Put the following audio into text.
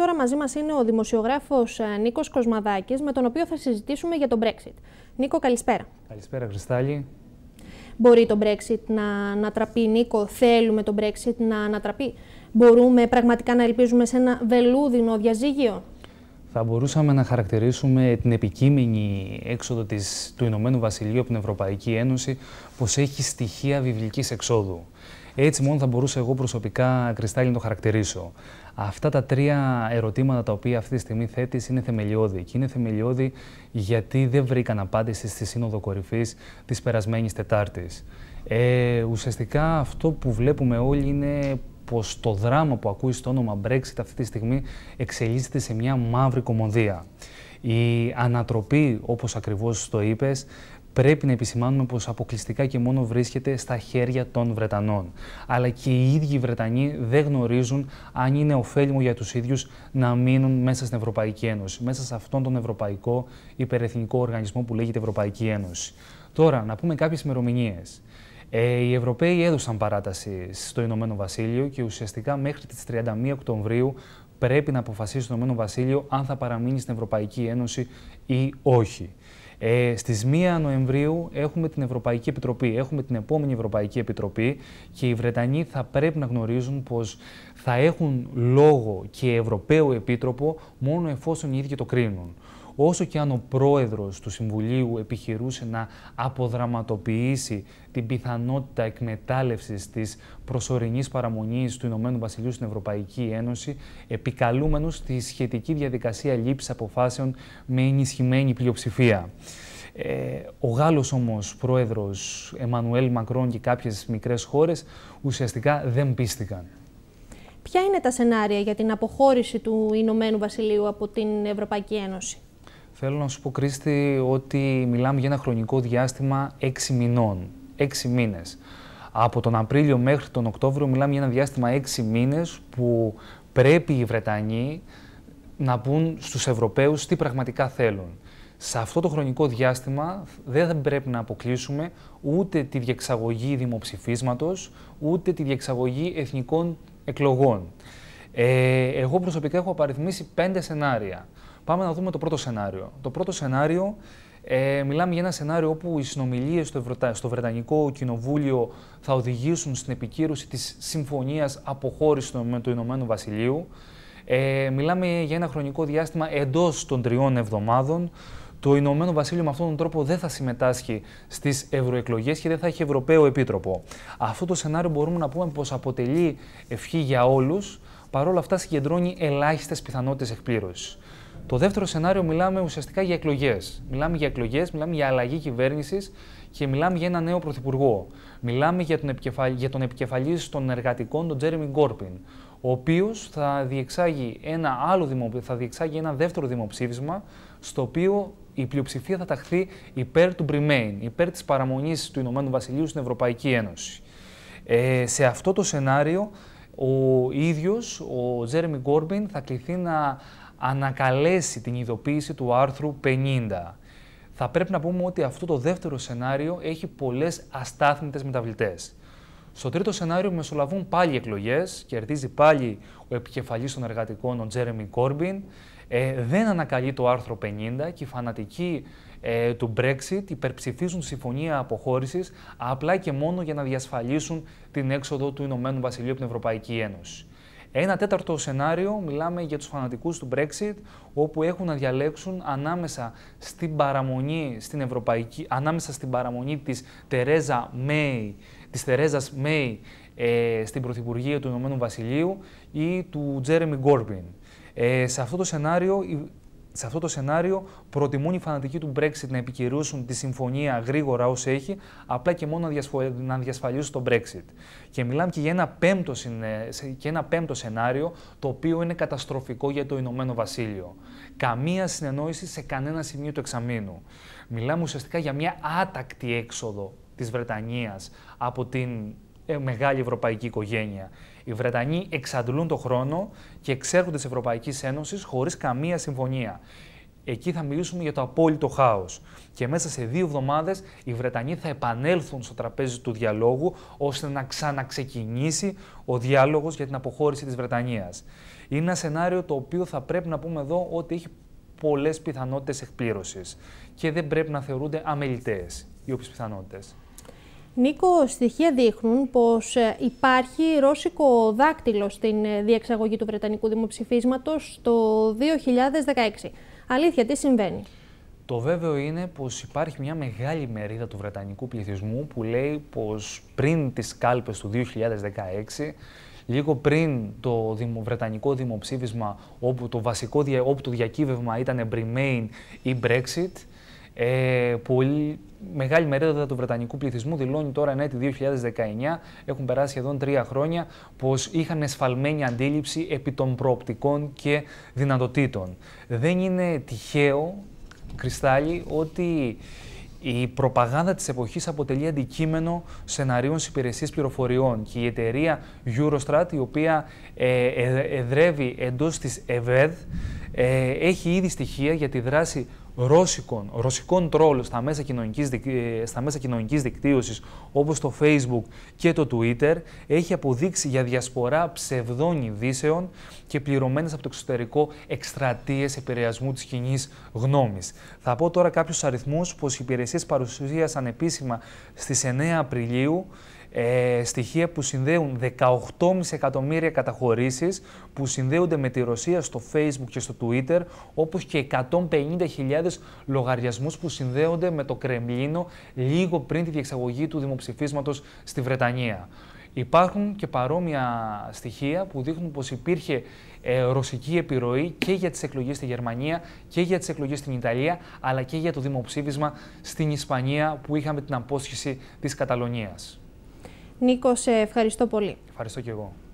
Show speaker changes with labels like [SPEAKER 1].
[SPEAKER 1] Τώρα μαζί μας είναι ο δημοσιογράφος ε, Νίκος Κοσμαδάκης, με τον οποίο θα συζητήσουμε για τον Brexit. Νίκο, καλησπέρα. Καλησπέρα, Χρυστάλλη. Μπορεί το Brexit να ανατραπεί, Νίκο, θέλουμε το Brexit να ανατραπεί. Μπορούμε πραγματικά να ελπίζουμε σε ένα βελούδινο διαζύγιο. Θα μπορούσαμε να χαρακτηρίσουμε την επικείμενη έξοδο της, του Ηνωμένου Βασιλείου από την Ευρωπαϊκή Ένωση πως έχει στοιχεία βιβλικής εξόδου. Έτσι μόνο θα μπορούσα εγώ προσωπικά, κρυστάλλινο να το χαρακτηρίσω. Αυτά τα τρία ερωτήματα τα οποία αυτή τη στιγμή θέτεις είναι θεμελιώδη. Και είναι θεμελιώδη γιατί δεν βρήκαν απάντηση στη Σύνοδο Κορυφής της περασμένης Τετάρτης. Ε, ουσιαστικά αυτό που βλέπουμε όλοι είναι πως το δράμα που ακούει στο όνομα Brexit αυτή τη στιγμή εξελίσσεται σε μια μαύρη κομμωδία. Η ανατροπή, όπως ακριβώς το είπες, πρέπει να επισημάνουμε πως αποκλειστικά και μόνο βρίσκεται στα χέρια των Βρετανών. Αλλά και οι ίδιοι οι Βρετανοί δεν γνωρίζουν αν είναι ωφέλιμο για τους ίδιους να μείνουν μέσα στην Ευρωπαϊκή Ένωση, μέσα σε αυτόν τον ευρωπαϊκό υπερεθνικό οργανισμό που λέγεται Ευρωπαϊκή Ένωση. Τώρα, να πούμε κάποιες ημερομηνίες. Ε, οι Ευρωπαίοι έδωσαν παράταση στο Ηνωμένο Βασίλειο και ουσιαστικά μέχρι τις 31 Οκτωβρίου πρέπει να αποφασίσει το Ηνωμένο Βασίλειο αν θα παραμείνει στην Ευρωπαϊκή Ένωση ή όχι. Ε, Στις 1 Νοεμβρίου έχουμε την Ευρωπαϊκή Επιτροπή, έχουμε την επόμενη Ευρωπαϊκή Επιτροπή και οι Βρετανοί θα πρέπει να γνωρίζουν πως θα έχουν λόγο και Ευρωπαίο Επίτροπο μόνο εφόσον οι ίδιοι το κρίνουν όσο και αν ο πρόεδρος του Συμβουλίου επιχειρούσε να αποδραματοποιήσει την πιθανότητα εκμετάλλευσης της προσωρινής παραμονής του Ηνωμένου Βασιλείου στην Ευρωπαϊκή Ένωση, επικαλούμενος τη σχετική διαδικασία λήψης αποφάσεων με ενισχυμένη πλειοψηφία. Ε, ο Γάλλος όμως πρόεδρος Εμμανουέλ Μακρόν και κάποιες μικρές χώρες ουσιαστικά δεν πίστηκαν. Ποια είναι τα σενάρια για την αποχώρηση του Ηνωμένου Βασιλείου από την Ευρωπαϊκή Ένωση. Θέλω να σου πω, Κρίστη, ότι μιλάμε για ένα χρονικό διάστημα 6 μηνών. 6 μήνες. Από τον Απρίλιο μέχρι τον Οκτώβριο μιλάμε για ένα διάστημα 6 μήνες που πρέπει οι Βρετανοί να πούν στους Ευρωπαίους τι πραγματικά θέλουν. Σε αυτό το χρονικό διάστημα δεν θα πρέπει να αποκλείσουμε ούτε τη διεξαγωγή δημοψηφίσματος, ούτε τη διεξαγωγή εθνικών εκλογών. Ε, εγώ προσωπικά έχω απαριθμίσει πέντε σενάρια. Πάμε να δούμε το πρώτο σενάριο. Το πρώτο σενάριο, ε, μιλάμε για ένα σενάριο όπου οι συνομιλίες στο, στο Βρετανικό Κοινοβούλιο θα οδηγήσουν στην επικύρωση της συμφωνίας αποχώρησης με το Ηνωμένο Βασιλείο. Ε, μιλάμε για ένα χρονικό διάστημα εντός των τριών εβδομάδων. Το Ηνωμένο Βασίλειο με αυτόν τον τρόπο δεν θα συμμετάσχει στις ευρωεκλογές και δεν θα έχει Ευρωπαίο Επίτροπο. Αυτό το σενάριο μπορούμε να πούμε πως αποτελεί ευχή για όλους, παρόλα αυτά συγκεντρώνει ελάχιστες πιθανότητες εκπλήρωσης. Το δεύτερο σενάριο μιλάμε ουσιαστικά για εκλογές. Μιλάμε για εκλογές, μιλάμε για αλλαγή κυβέρνησης και μιλάμε για ένα νέο πρωθυπουργό. Μιλάμε για τον, επικεφαλ... για τον επικεφαλής των εργατικών, τον Τζέρεμι Γκόρπιν, ο οποίος θα, διεξάγει ένα άλλο δημο... θα διεξάγει ένα δεύτερο δημοψήφισμα, στο οποίο η πλειοψηφία θα ταχθεί υπέρ του Μπριμέιν, υπέρ της παραμονής του Ηνωμένου Βασιλείου στην Ευρωπαϊκή Ένωση. Ε, σε αυτό το σενάριο, ο ίδιος, ο Τζέρεμι Γκόρμπιν, θα κληθεί να ανακαλέσει την ειδοποίηση του άρθρου 50. Θα πρέπει να πούμε ότι αυτό το δεύτερο σενάριο έχει πολλές αστάθμητες μεταβλητές. Στο τρίτο σενάριο μεσολαβούν πάλι εκλογές, κερδίζει πάλι ο επικεφαλής των εργατικών, ο Τζέρεμι Κόρμπιν. Ε, δεν ανακαλεί το άρθρο 50 και οι φανατικοί ε, του Brexit υπερψηφίζουν συμφωνία αποχώρησης απλά και μόνο για να διασφαλίσουν την έξοδο του Ηνωμένου Βασιλείου από την Ευρωπαϊκή Ένωση. Ένα τέταρτο σενάριο μιλάμε για τους φανατικούς του Brexit, όπου έχουν να διαλέξουν ανάμεσα στην παραμονή, στην Ευρωπαϊκή, ανάμεσα στην παραμονή της Τερέζα Μέη, της Τερέζας Μέη ε, στην Πρωθυπουργία του Ηνωμένου Βασιλείου ή του Τζέρεμι Γκόρμπιν. Ε, σε αυτό το σενάριο σε αυτό το σενάριο προτιμούν οι φανατικοί του Brexit να επικυρώσουν τη συμφωνία γρήγορα όσο έχει, απλά και μόνο να διασφαλίσουν το Brexit. Και μιλάμε και για ένα πέμπτο, ένα πέμπτο σενάριο, το οποίο είναι καταστροφικό για το Ηνωμένο Βασίλειο. Καμία συνεννόηση σε κανένα σημείο του εξαμήνου. Μιλάμε ουσιαστικά για μια άτακτη έξοδο της Βρετανίας από την ε, μεγάλη ευρωπαϊκή οικογένεια. Οι Βρετανοί εξαντλούν το χρόνο και εξέρχονται της Ευρωπαϊκής Ένωσης χωρίς καμία συμφωνία. Εκεί θα μιλήσουμε για το απόλυτο χάος. Και μέσα σε δύο εβδομάδες οι Βρετανοί θα επανέλθουν στο τραπέζι του διαλόγου ώστε να ξαναξεκινήσει ο διάλογος για την αποχώρηση της Βρετανίας. Είναι ένα σενάριο το οποίο θα πρέπει να πούμε εδώ ότι έχει πολλές πιθανότητες εκπλήρωσης και δεν πρέπει να θεωρούνται αμελητές οι όποιες πιθανότητες. Νίκο, στοιχεία δείχνουν πως ε, υπάρχει ρώσικο δάκτυλο στην ε, διεξαγωγή του Βρετανικού Δημοψηφίσματος το 2016. Αλήθεια, τι συμβαίνει. Το βέβαιο είναι πως υπάρχει μια μεγάλη μερίδα του Βρετανικού πληθυσμού που λέει πως πριν τις κάλπες του 2016 λίγο πριν το βρετανικό δημοψήφισμα όπου το βασικό όπου το διακύβευμα ήταν Remain ή Brexit, ε, πολύ, μεγάλη μερίδα του βρετανικού πληθυσμού δηλώνει τώρα εν έτη 2019, έχουν περάσει σχεδόν τρία χρόνια, πως είχαν εσφαλμένη αντίληψη επί των προοπτικών και δυνατοτήτων. Δεν είναι τυχαίο, Κρυστάλλι, ότι η προπαγάνδα της εποχής αποτελεί αντικείμενο σεναρίων υπηρεσίες πληροφοριών και η εταιρεία Eurostrat, η οποία ε, εδρεύει εντός της ΕΒΕΔ, ε, έχει ήδη στοιχεία για τη δράση ρώσικων, ρωσικών τρόλ στα μέσα κοινωνικής, ε, στα μέσα κοινωνικής δικτύωσης όπως το Facebook και το Twitter έχει αποδείξει για διασπορά ψευδών ειδήσεων και πληρωμένες από το εξωτερικό εκστρατείες επηρεασμού της κοινή γνώμης. Θα πω τώρα κάποιους αριθμούς πως οι υπηρεσίες παρουσίασαν επίσημα στις 9 Απριλίου ε, στοιχεία που συνδέουν 18,5 εκατομμύρια καταχωρήσεις που συνδέονται με τη Ρωσία στο Facebook και στο Twitter, όπως και 150.000 λογαριασμούς που συνδέονται με το Κρεμλίνο λίγο πριν τη διεξαγωγή του δημοψηφίσματος στη Βρετανία. Υπάρχουν και παρόμοια στοιχεία που δείχνουν πως υπήρχε ε, ρωσική επιρροή και για τις εκλογές στη Γερμανία και για τις εκλογές στην Ιταλία αλλά και για το δημοψήφισμα στην Ισπανία που είχαμε την απόσχηση της Καταλωνίας. Νίκο, σε ευχαριστώ πολύ. Ευχαριστώ και εγώ.